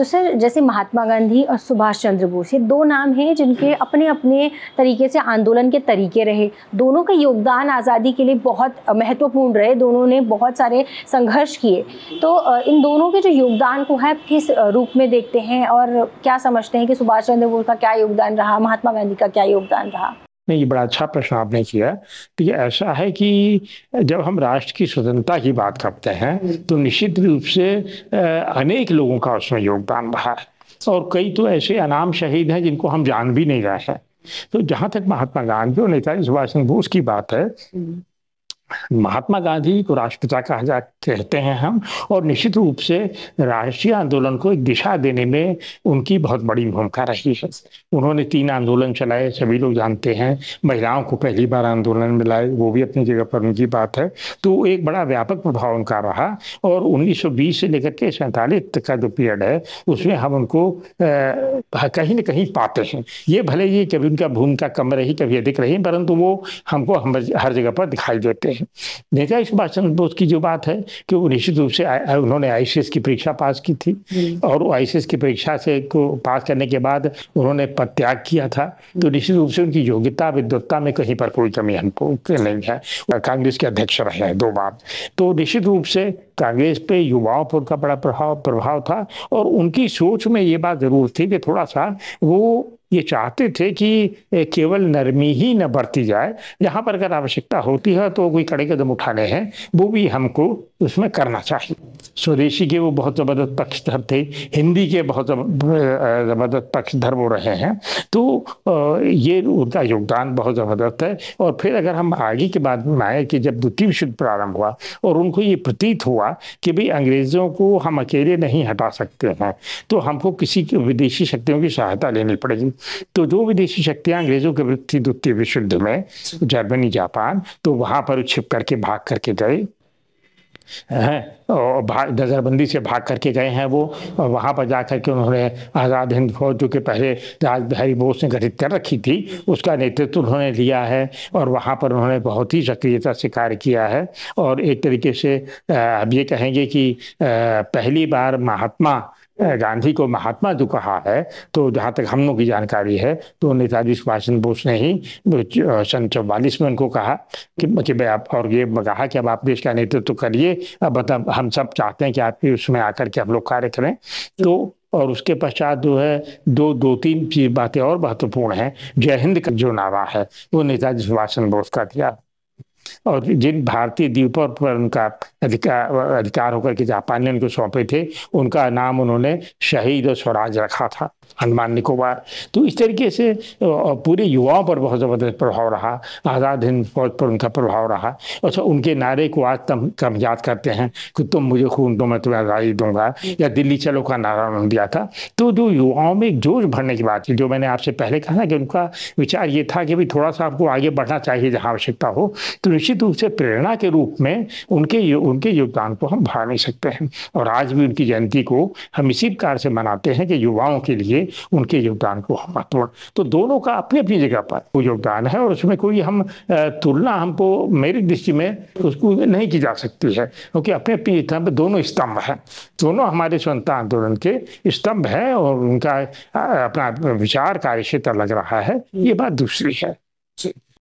तो सर जैसे महात्मा गांधी और सुभाष चंद्र बोस ये दो नाम हैं जिनके अपने अपने तरीके से आंदोलन के तरीके रहे दोनों का योगदान आज़ादी के लिए बहुत महत्वपूर्ण रहे दोनों ने बहुत सारे संघर्ष किए तो इन दोनों के जो योगदान को है किस रूप में देखते हैं और क्या समझते हैं कि सुभाष चंद्र बोस का क्या योगदान रहा महात्मा गांधी का क्या योगदान रहा नहीं ये बड़ा अच्छा प्रश्न आपने किया तो ये ऐसा है कि जब हम राष्ट्र की स्वतंत्रता की बात करते हैं तो निश्चित रूप से अनेक लोगों का उसमें योगदान रहा है और कई तो ऐसे अनाम शहीद हैं जिनको हम जान भी नहीं रहे हैं तो जहाँ तक महात्मा गांधी और नेताजी सुभाष चंद्र बोस की बात है हम्म। महात्मा गांधी को राष्ट्रपिता कहा जा कहते हैं हम और निश्चित रूप से राष्ट्रीय आंदोलन को एक दिशा देने में उनकी बहुत बड़ी भूमिका रही है उन्होंने तीन आंदोलन चलाए सभी लोग जानते हैं महिलाओं को पहली बार आंदोलन में लाए वो भी अपनी जगह पर उनकी बात है तो एक बड़ा व्यापक प्रभाव उनका रहा और उन्नीस से लेकर के सैंतालीस तक का जो पीरियड है उसमें हम उनको कहीं ना कहीं पाते हैं ये भले ही कभी उनका भूमिका कम रही कभी अधिक रही परंतु वो हमको हम हर जगह पर दिखाई देते हैं है नेताजी सुभाष चंद्र बोस की जो बात है कि वो निश्चित रूप से आ, उन्होंने आईसीएस की परीक्षा पास की थी हम्म। और आईसीएस की परीक्षा से को पास करने के बाद उन्होंने त्याग किया था तो हम्म। निश्चित रूप से उनकी योग्यता विद्वत्ता में कहीं पर कोई कमी हमको नहीं है कांग्रेस के अध्यक्ष रहे हैं दो बार तो निश्चित रूप से कांग्रेस पे युवाओं पर उनका बड़ा प्रभाव प्रभाव था और उनकी सोच में ये बात ज़रूर थी कि थोड़ा सा वो ये चाहते थे कि केवल नरमी ही न बरती जाए जहाँ पर अगर आवश्यकता होती है तो कोई कड़े कदम उठाने हैं वो भी हमको उसमें करना चाहिए स्वदेशी के वो बहुत ज़बरदस्त पक्षधर थे हिंदी के बहुत ज़बरदस्त पक्षधर वो रहे हैं तो ये उनका योगदान बहुत ज़बरदस्त है और फिर अगर हम आगे की बात में आए कि जब द्वितीय विश्व युद्ध प्रारंभ हुआ और उनको ये प्रतीत हुआ कि भाई अंग्रेज़ों को हम अकेले नहीं हटा सकते हैं तो हमको किसी विदेशी शक्तियों की सहायता लेनी पड़ेगी तो जो विदेशी शक्तियाँ अंग्रेज़ों के विरुद्ध थी द्वितीय विश्व युद्ध में जर्मनी जापान तो वहाँ पर छिप करके भाग करके गए हैं नज़रबंदी से भाग करके गए हैं वो और वहाँ पर जा करके उन्होंने आज़ाद हिंद फौज जो कि पहले राज बिहारी बोस ने गठित कर रखी थी उसका नेतृत्व उन्होंने लिया है और वहाँ पर उन्होंने बहुत ही सक्रियता से कार्य किया है और एक तरीके से अब ये कहेंगे कि पहली बार महात्मा गांधी को महात्मा जो कहा है तो जहाँ तक हम लोग की जानकारी है तो नेताजी सुभाष चंद्र बोस ने ही सन चौवालीस में उनको कहा कि कि भाई आप और ये कहा कि अब आप देश का नेतृत्व तो करिए अब मतलब हम सब चाहते हैं कि आप उसमें आकर के हम लोग कार्य करें तो और उसके पश्चात जो है दो दो तीन चीज बातें और महत्वपूर्ण हैं जय हिंद का जो नारा है वो नेताजी सुभाष चंद्र बोस का दिया और जिन भारतीय द्वीपों पर उनका अधिकार अधिकार होकर के जापान ने उनको सौंपे थे उनका नाम उन्होंने शहीद और स्वराज रखा था अंडमान निकोबार तो इस तरीके से पूरे युवाओं पर बहुत ज़बरदस्त प्रभाव रहा आज़ाद हिंद फौज पर उनका प्रभाव रहा अच्छा उनके नारे को आज तम कम याद करते हैं कि तुम मुझे खून दो मैं तुम्हें आज़ादी दूंगा या दिल्ली चलो का नारा उन्होंने दिया था तो जो युवाओं में एक जोश भरने की बात थी जो मैंने आपसे पहले कहा ना कि उनका विचार ये था कि भाई थोड़ा सा आपको आगे बढ़ना चाहिए जहाँ आवश्यकता हो तो निश्चित रूप से प्रेरणा के रूप में उनके यो, उनके योगदान को हम भा नहीं सकते हैं और आज भी उनकी जयंती को हम इसी प्रकार से मनाते हैं कि युवाओं के लिए उनके योगदान को हम अतोड़ तो दोनों का अपनी अपनी जगह पर वो योगदान है और उसमें कोई हम तुलना हमको मेरी दृष्टि में उसको नहीं की जा सकती है क्योंकि अपने अपनी स्तंभ दोनों स्तंभ हैं दोनों हमारे स्वतंत्रता आंदोलन के स्तंभ हैं और उनका अपना विचार कार्य क्षेत्र लग रहा है ये बात दूसरी है